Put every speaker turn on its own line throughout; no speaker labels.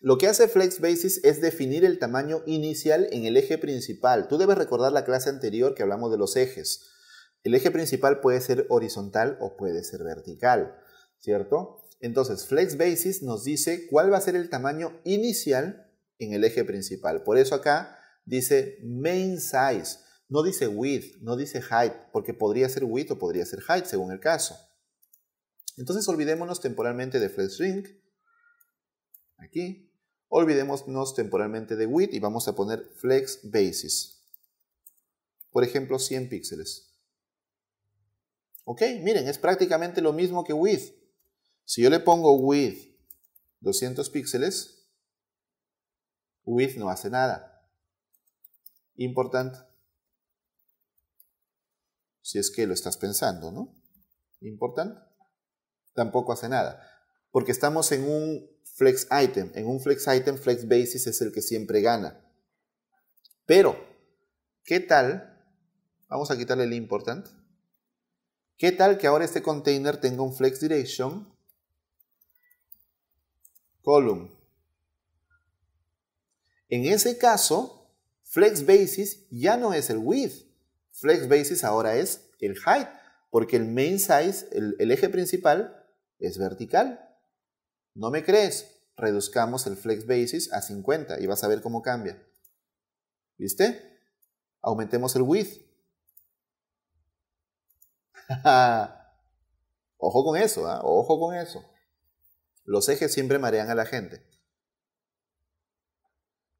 Lo que hace FlexBasis es definir el tamaño inicial en el eje principal. Tú debes recordar la clase anterior que hablamos de los ejes. El eje principal puede ser horizontal o puede ser vertical, ¿cierto? Entonces, FlexBasis nos dice cuál va a ser el tamaño inicial en el eje principal. Por eso acá dice main size, no dice width, no dice height, porque podría ser width o podría ser height según el caso. Entonces olvidémonos temporalmente de shrink aquí. Olvidémonos temporalmente de width y vamos a poner flex basis. Por ejemplo, 100 píxeles. Ok, miren, es prácticamente lo mismo que width. Si yo le pongo width 200 píxeles, width no hace nada. Importante. Si es que lo estás pensando, ¿no? Importante. Tampoco hace nada. Porque estamos en un flex item. En un flex item, flex basis es el que siempre gana. Pero, ¿qué tal? Vamos a quitarle el important. ¿Qué tal que ahora este container tenga un flex direction column? En ese caso, flex basis ya no es el width. Flex basis ahora es el height, porque el main size, el eje principal, es vertical. ¿No me crees? Reduzcamos el flex basis a 50 y vas a ver cómo cambia. ¿Viste? Aumentemos el width. Ojo con eso, ¿ah? ojo con eso. Los ejes siempre marean a la gente.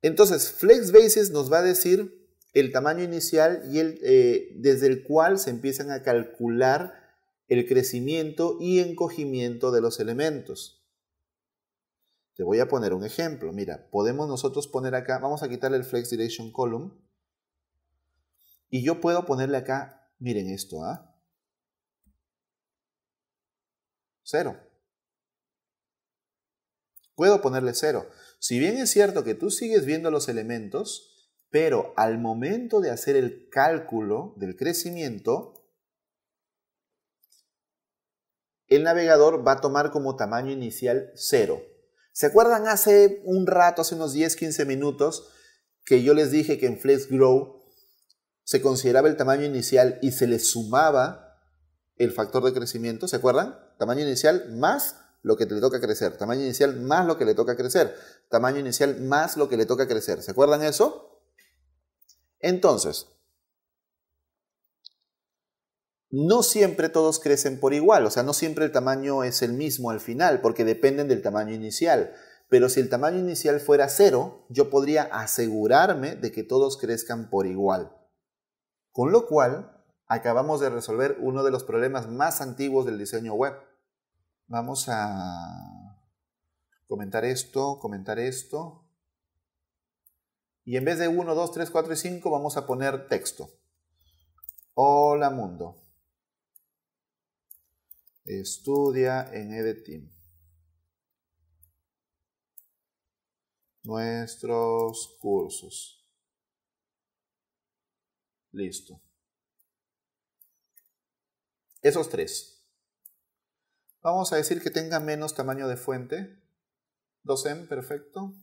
Entonces, flex basis nos va a decir el tamaño inicial y el, eh, desde el cual se empiezan a calcular el crecimiento y encogimiento de los elementos. Te voy a poner un ejemplo. Mira, podemos nosotros poner acá, vamos a quitarle el Flex Direction Column. Y yo puedo ponerle acá, miren esto, ¿ah? Cero. Puedo ponerle cero. Si bien es cierto que tú sigues viendo los elementos, pero al momento de hacer el cálculo del crecimiento, el navegador va a tomar como tamaño inicial cero. ¿Se acuerdan hace un rato, hace unos 10, 15 minutos, que yo les dije que en Flex Grow se consideraba el tamaño inicial y se le sumaba el factor de crecimiento? ¿Se acuerdan? Tamaño inicial más lo que le toca crecer, tamaño inicial más lo que le toca crecer, tamaño inicial más lo que le toca crecer. ¿Se acuerdan eso? Entonces, no siempre todos crecen por igual, o sea, no siempre el tamaño es el mismo al final, porque dependen del tamaño inicial. Pero si el tamaño inicial fuera cero, yo podría asegurarme de que todos crezcan por igual. Con lo cual, acabamos de resolver uno de los problemas más antiguos del diseño web. Vamos a comentar esto, comentar esto. Y en vez de 1, 2, 3, 4 y 5, vamos a poner texto. Hola mundo. Estudia en EDTIM. Nuestros cursos. Listo. Esos tres. Vamos a decir que tenga menos tamaño de fuente. 2M, perfecto.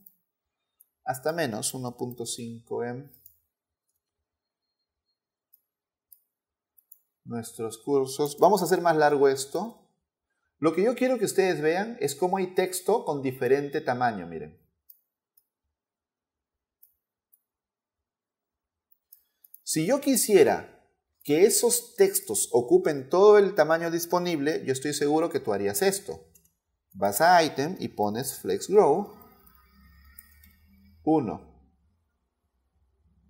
Hasta menos, 1.5M. nuestros cursos. Vamos a hacer más largo esto. Lo que yo quiero que ustedes vean es cómo hay texto con diferente tamaño, miren. Si yo quisiera que esos textos ocupen todo el tamaño disponible, yo estoy seguro que tú harías esto. Vas a Item y pones Flex Grow 1.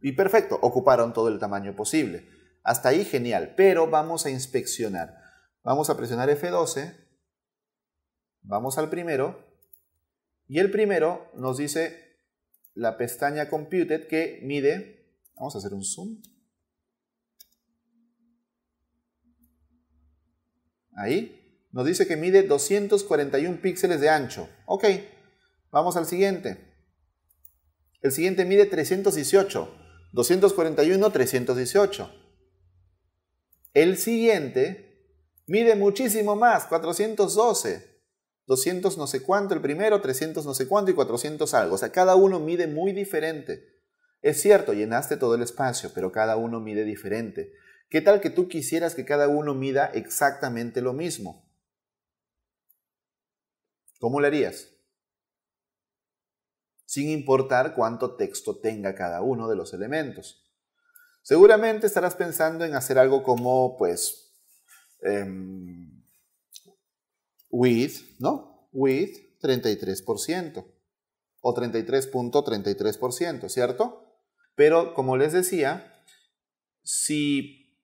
Y perfecto, ocuparon todo el tamaño posible. Hasta ahí genial, pero vamos a inspeccionar. Vamos a presionar F12, vamos al primero, y el primero nos dice la pestaña Computed que mide, vamos a hacer un zoom, ahí, nos dice que mide 241 píxeles de ancho. Ok, vamos al siguiente. El siguiente mide 318, 241, 318. El siguiente mide muchísimo más, 412. 200 no sé cuánto el primero, 300 no sé cuánto y 400 algo. O sea, cada uno mide muy diferente. Es cierto, llenaste todo el espacio, pero cada uno mide diferente. ¿Qué tal que tú quisieras que cada uno mida exactamente lo mismo? ¿Cómo lo harías? Sin importar cuánto texto tenga cada uno de los elementos. Seguramente estarás pensando en hacer algo como, pues, em, with, ¿no? With 33% o 33.33%, ¿cierto? Pero como les decía, si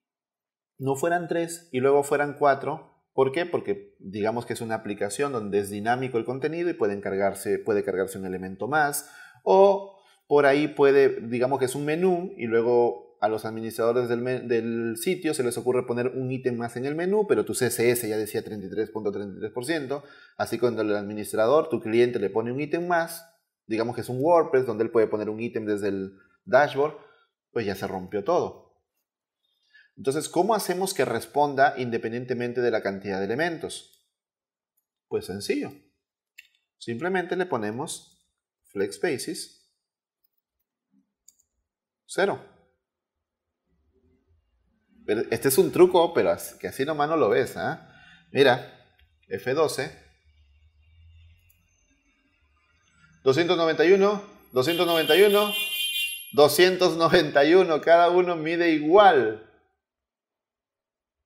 no fueran tres y luego fueran cuatro, ¿por qué? Porque digamos que es una aplicación donde es dinámico el contenido y cargarse, puede cargarse un elemento más o por ahí puede, digamos que es un menú y luego a los administradores del, sitio se les ocurre poner un ítem más en el menú, pero tu CSS ya decía 33.33%, así cuando el administrador, tu cliente le pone un ítem más, digamos que es un WordPress donde él puede poner un ítem desde el dashboard, pues ya se rompió todo. Entonces, ¿cómo hacemos que responda independientemente de la cantidad de elementos? Pues sencillo. Simplemente le ponemos flex basis 0 este es un truco, pero que así nomás no lo ves. ¿ah? Mira, F12. 291, 291, 291, cada uno mide igual.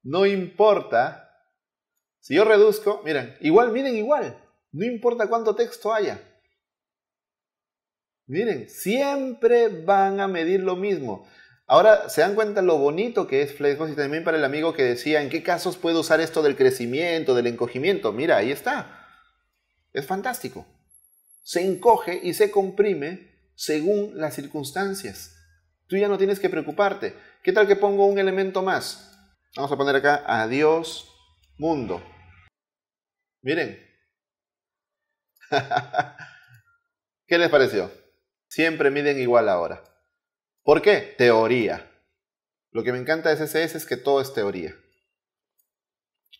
No importa. Si yo reduzco, miren, igual miren igual. No importa cuánto texto haya. Miren, siempre van a medir lo mismo. Ahora, ¿se dan cuenta lo bonito que es Flexbox? Y también para el amigo que decía, ¿en qué casos puedo usar esto del crecimiento, del encogimiento? Mira, ahí está. Es fantástico. Se encoge y se comprime según las circunstancias. Tú ya no tienes que preocuparte. ¿Qué tal que pongo un elemento más? Vamos a poner acá, adiós mundo. Miren. ¿Qué les pareció? Siempre miden igual ahora. ¿Por qué? Teoría. Lo que me encanta de CSS es que todo es teoría.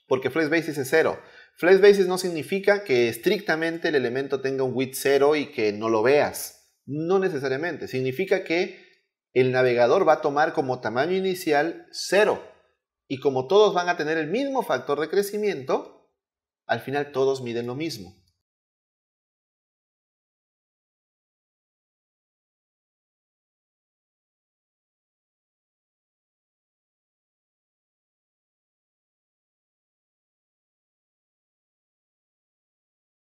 Porque Flash Basis es cero. Flash Basis no significa que estrictamente el elemento tenga un width cero y que no lo veas. No necesariamente. Significa que el navegador va a tomar como tamaño inicial cero. Y como todos van a tener el mismo factor de crecimiento, al final todos miden lo mismo.